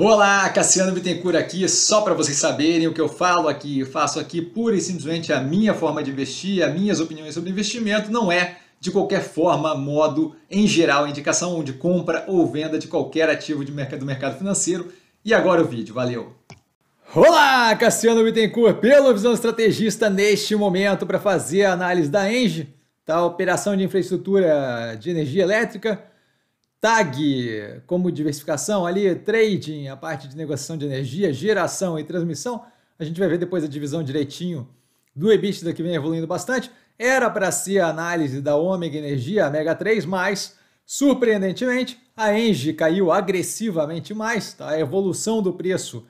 Olá, Cassiano Bittencourt aqui, só para vocês saberem o que eu falo aqui, eu faço aqui pura e simplesmente a minha forma de investir, as minhas opiniões sobre investimento, não é de qualquer forma, modo, em geral, indicação de compra ou venda de qualquer ativo de mercado, do mercado financeiro. E agora o vídeo, valeu! Olá, Cassiano Bittencourt, pelo Visão Estrategista, neste momento para fazer a análise da ENGE, da tá? operação de infraestrutura de energia elétrica, TAG, como diversificação ali, trading, a parte de negociação de energia, geração e transmissão. A gente vai ver depois a divisão direitinho do EBITDA que vem evoluindo bastante. Era para ser a análise da Ômega Energia, a Mega 3, mas surpreendentemente a Engie caiu agressivamente mais. Tá? A evolução do preço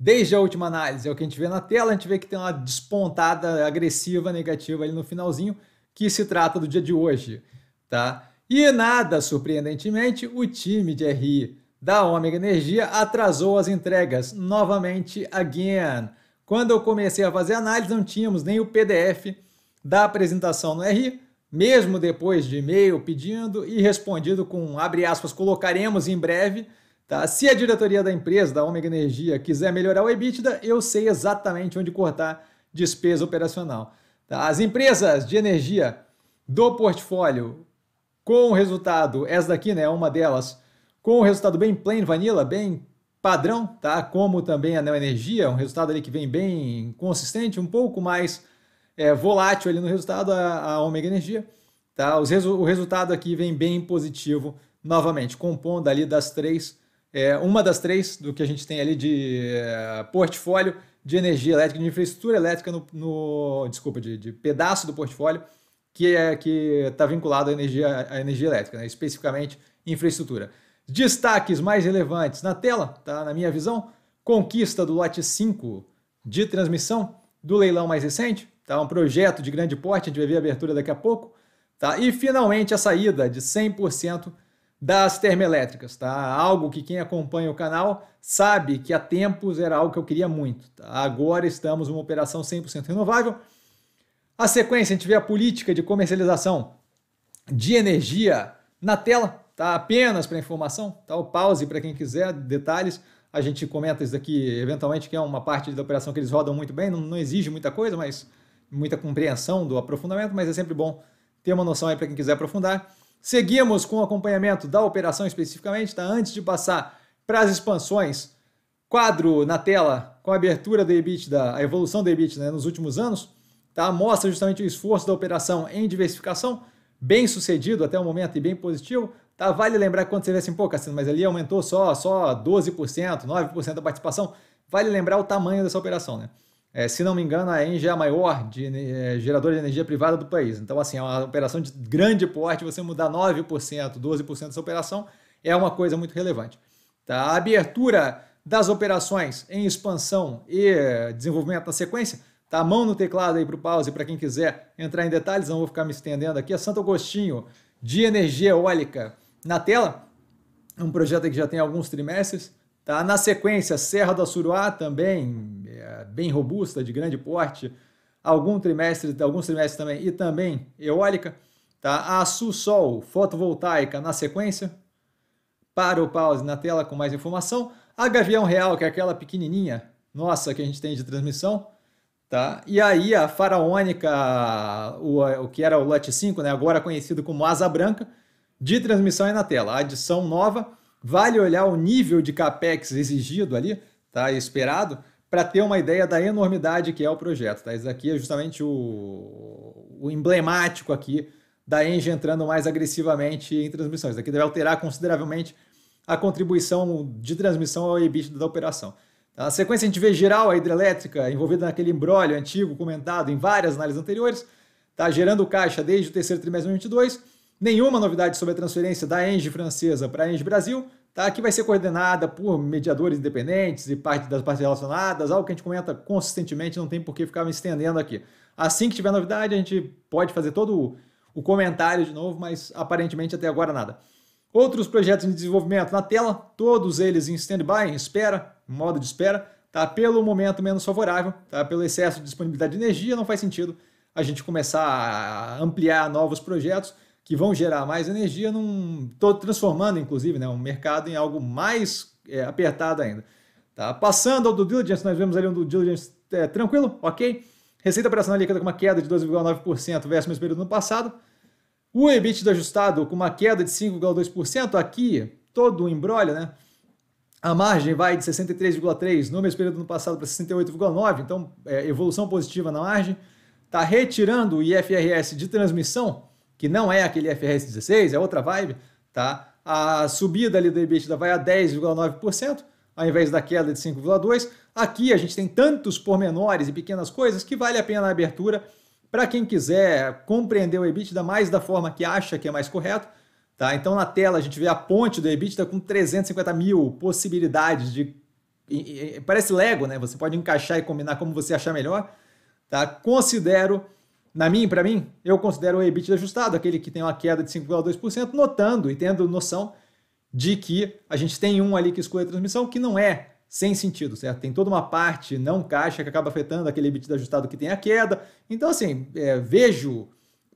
desde a última análise é o que a gente vê na tela. A gente vê que tem uma despontada agressiva negativa ali no finalzinho, que se trata do dia de hoje. Tá? E nada surpreendentemente, o time de RI da Ômega Energia atrasou as entregas novamente again. Quando eu comecei a fazer análise, não tínhamos nem o PDF da apresentação no RI, mesmo depois de e-mail pedindo e respondido com abre aspas, colocaremos em breve. Tá? Se a diretoria da empresa, da Ômega Energia, quiser melhorar o EBITDA, eu sei exatamente onde cortar despesa operacional. Tá? As empresas de energia do portfólio com o resultado, essa daqui né, é uma delas, com o resultado bem plain vanilla, bem padrão, tá? como também a neoenergia, um resultado ali que vem bem consistente, um pouco mais é, volátil ali no resultado, a, a ômega energia. Tá? Os resu o resultado aqui vem bem positivo, novamente, compondo ali das três, é, uma das três do que a gente tem ali de é, portfólio de energia elétrica, de infraestrutura elétrica no, no desculpa, de, de pedaço do portfólio que é, está vinculado à energia, à energia elétrica, né? especificamente infraestrutura. Destaques mais relevantes na tela, tá na minha visão, conquista do lote 5 de transmissão do leilão mais recente, tá? um projeto de grande porte, a gente vai ver a abertura daqui a pouco, tá? e finalmente a saída de 100% das termoelétricas, tá? Algo que quem acompanha o canal sabe que há tempos era algo que eu queria muito. Tá? Agora estamos numa operação 100% renovável, a sequência, a gente vê a política de comercialização de energia na tela, tá? Apenas para informação, tá? O pause para quem quiser, detalhes. A gente comenta isso daqui eventualmente, que é uma parte da operação que eles rodam muito bem, não, não exige muita coisa, mas muita compreensão do aprofundamento, mas é sempre bom ter uma noção aí para quem quiser aprofundar. Seguimos com o acompanhamento da operação especificamente, tá? Antes de passar para as expansões, quadro na tela com a abertura do EBITDA, a evolução do EBITDA né, nos últimos anos. Tá? Mostra justamente o esforço da operação em diversificação, bem sucedido até o momento e bem positivo. Tá? Vale lembrar quando você vê assim, pô, Cassino, mas ali aumentou só, só 12%, 9% da participação. Vale lembrar o tamanho dessa operação, né? É, se não me engano, a Engie é a maior de, é, geradora de energia privada do país. Então, assim, é uma operação de grande porte, você mudar 9%, 12% dessa operação é uma coisa muito relevante. Tá? A abertura das operações em expansão e desenvolvimento na sequência Tá a mão no teclado aí para o pause, para quem quiser entrar em detalhes, não vou ficar me estendendo aqui. É Santo Agostinho, de energia eólica na tela, é um projeto que já tem alguns trimestres. Tá? Na sequência, Serra do Suruá também, é, bem robusta, de grande porte, algum trimestre, alguns trimestres também, e também eólica. Tá? A Sul-Sol, fotovoltaica, na sequência. Para o pause na tela com mais informação. A Gavião Real, que é aquela pequenininha, nossa, que a gente tem de transmissão Tá? E aí a faraônica, o, o que era o LUT 5, né, agora conhecido como asa branca, de transmissão é na tela. A adição nova vale olhar o nível de capex exigido ali, tá, esperado, para ter uma ideia da enormidade que é o projeto. Tá? Isso aqui é justamente o, o emblemático aqui da Engie entrando mais agressivamente em transmissões. Isso aqui deve alterar consideravelmente a contribuição de transmissão ao EBITDA da operação. Na sequência, a gente vê geral a hidrelétrica envolvida naquele embrólio antigo comentado em várias análises anteriores, está gerando caixa desde o terceiro trimestre de 2022. Nenhuma novidade sobre a transferência da Engie francesa para a Engie Brasil, tá? que vai ser coordenada por mediadores independentes e parte das partes relacionadas, algo que a gente comenta consistentemente, não tem por que ficar me estendendo aqui. Assim que tiver novidade, a gente pode fazer todo o comentário de novo, mas aparentemente até agora nada. Outros projetos de desenvolvimento na tela, todos eles em stand-by, em espera, modo de espera, tá? Pelo momento menos favorável, tá? Pelo excesso de disponibilidade de energia, não faz sentido a gente começar a ampliar novos projetos que vão gerar mais energia, num, tô transformando, inclusive, né, um mercado em algo mais é, apertado ainda. Tá? Passando ao do diligence, nós vemos ali um do diligence é, tranquilo, ok? Receita operacional líquida com uma queda de 12,9% versus o mesmo período no passado. O EBITDA ajustado com uma queda de 5,2%, aqui todo um embrolho, né? A margem vai de 63,3% no mesmo período do passado para 68,9%, então é, evolução positiva na margem. Está retirando o IFRS de transmissão, que não é aquele IFRS 16, é outra vibe, tá? A subida ali do EBITDA vai a 10,9%, ao invés da queda de 5,2%. Aqui a gente tem tantos pormenores e pequenas coisas que vale a pena a abertura para quem quiser compreender o EBITDA mais da forma que acha que é mais correto, tá? Então na tela a gente vê a ponte do EBITDA com 350 mil possibilidades de parece Lego, né? Você pode encaixar e combinar como você achar melhor, tá? Considero na mim, para mim, eu considero o EBITDA ajustado, aquele que tem uma queda de 5,2%, notando e tendo noção de que a gente tem um ali que escolhe a transmissão, que não é sem sentido, certo? Tem toda uma parte não caixa que acaba afetando aquele EBITDA ajustado que tem a queda. Então, assim, é, vejo,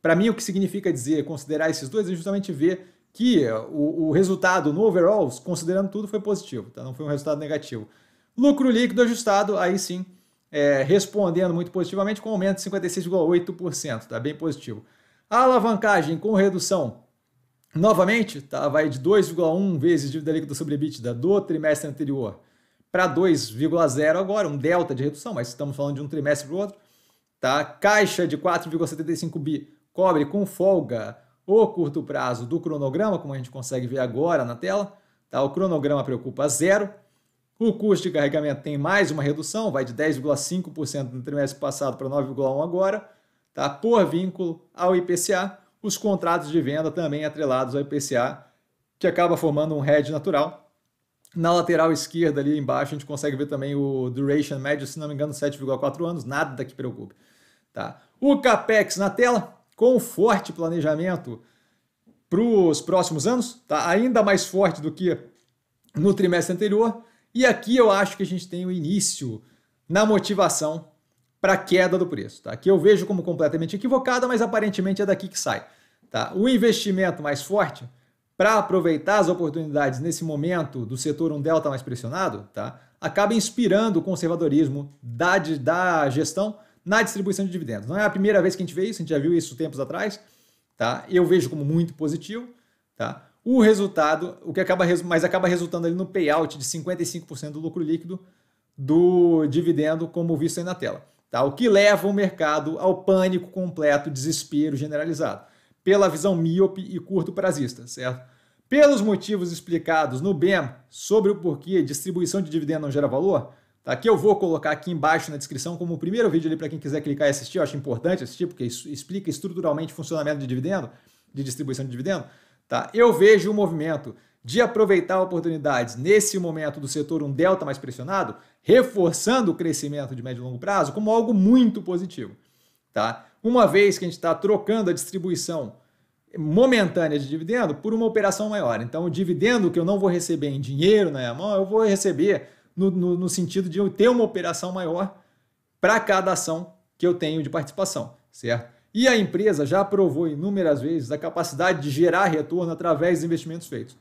para mim, o que significa dizer considerar esses dois é justamente ver que o, o resultado no overall, considerando tudo, foi positivo, tá? não foi um resultado negativo. Lucro líquido ajustado, aí sim, é, respondendo muito positivamente com aumento de 56,8%, tá bem positivo. A alavancagem com redução, novamente, tá, vai de 2,1 vezes dívida líquida sobre EBITDA do trimestre anterior para 2,0 agora, um delta de redução, mas estamos falando de um trimestre para o outro. Tá? Caixa de 4,75 bi cobre com folga o curto prazo do cronograma, como a gente consegue ver agora na tela. Tá? O cronograma preocupa zero. O custo de carregamento tem mais uma redução, vai de 10,5% no trimestre passado para 9,1% agora, tá? por vínculo ao IPCA. Os contratos de venda também atrelados ao IPCA, que acaba formando um hedge natural na lateral esquerda, ali embaixo, a gente consegue ver também o duration médio, se não me engano, 7,4 anos, nada que preocupe. Tá? O CAPEX na tela, com forte planejamento para os próximos anos, tá? ainda mais forte do que no trimestre anterior. E aqui eu acho que a gente tem o início na motivação para a queda do preço. Tá? Que eu vejo como completamente equivocada, mas aparentemente é daqui que sai. Tá? O investimento mais forte para aproveitar as oportunidades nesse momento do setor um delta tá mais pressionado, tá? acaba inspirando o conservadorismo da, da gestão na distribuição de dividendos. Não é a primeira vez que a gente vê isso, a gente já viu isso tempos atrás. Tá? Eu vejo como muito positivo. Tá? O resultado, o que acaba mas acaba resultando ali no payout de 55% do lucro líquido do dividendo, como visto aí na tela. Tá? O que leva o mercado ao pânico completo, desespero generalizado, pela visão míope e curto prazista, certo? Pelos motivos explicados no BEM sobre o porquê distribuição de dividendo não gera valor, tá? que eu vou colocar aqui embaixo na descrição como o primeiro vídeo ali para quem quiser clicar e assistir, eu acho importante assistir, porque isso explica estruturalmente o funcionamento de dividendo, de distribuição de dividendo, tá? eu vejo o movimento de aproveitar oportunidades nesse momento do setor um delta mais pressionado, reforçando o crescimento de médio e longo prazo como algo muito positivo. Tá? Uma vez que a gente está trocando a distribuição momentânea de dividendo por uma operação maior. Então, o dividendo que eu não vou receber em dinheiro na minha mão, eu vou receber no, no, no sentido de eu ter uma operação maior para cada ação que eu tenho de participação, certo? E a empresa já provou inúmeras vezes a capacidade de gerar retorno através dos investimentos feitos.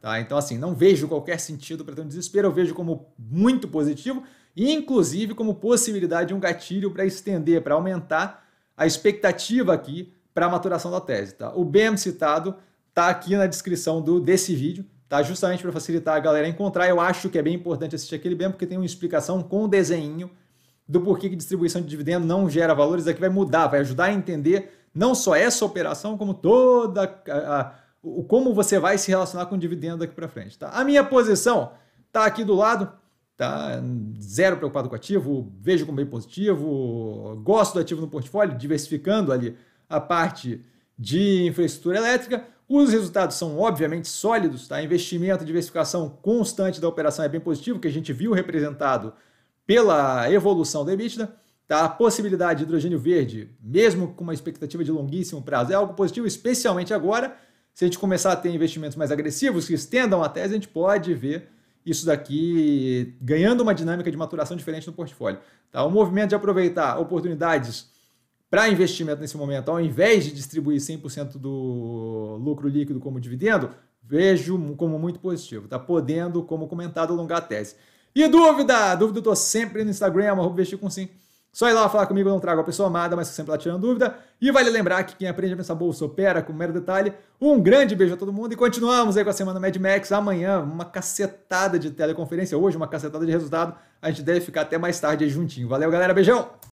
Tá? Então, assim, não vejo qualquer sentido para ter um desespero, eu vejo como muito positivo, inclusive como possibilidade de um gatilho para estender, para aumentar a expectativa aqui para a maturação da tese. Tá? O BEM citado está aqui na descrição do, desse vídeo, tá? justamente para facilitar a galera encontrar. Eu acho que é bem importante assistir aquele BEM, porque tem uma explicação com o desenho do porquê que distribuição de dividendo não gera valores. Aqui vai mudar, vai ajudar a entender não só essa operação, como toda a, a o, como você vai se relacionar com o dividendo daqui para frente. Tá? A minha posição está aqui do lado, tá? zero preocupado com ativo, vejo como bem positivo, gosto do ativo no portfólio, diversificando ali a parte de infraestrutura elétrica. Os resultados são obviamente sólidos, tá? Investimento, diversificação constante da operação é bem positivo, que a gente viu representado pela evolução da EBITDA. Tá? A possibilidade de hidrogênio verde, mesmo com uma expectativa de longuíssimo prazo, é algo positivo, especialmente agora. Se a gente começar a ter investimentos mais agressivos que estendam a tese, a gente pode ver isso daqui ganhando uma dinâmica de maturação diferente no portfólio. Tá? O movimento de aproveitar oportunidades para investimento nesse momento, ao invés de distribuir 100% do lucro líquido como dividendo, vejo como muito positivo. está podendo, como comentado, alongar a tese. E dúvida? Dúvida eu estou sempre no Instagram, investir com sim. Só ir lá falar comigo, eu não trago a pessoa amada, mas sempre lá tirando dúvida. E vale lembrar que quem aprende a pensar bolsa opera com um mero detalhe. Um grande beijo a todo mundo e continuamos aí com a semana Mad Max. Amanhã, uma cacetada de teleconferência. Hoje, uma cacetada de resultado. A gente deve ficar até mais tarde aí juntinho. Valeu, galera. Beijão!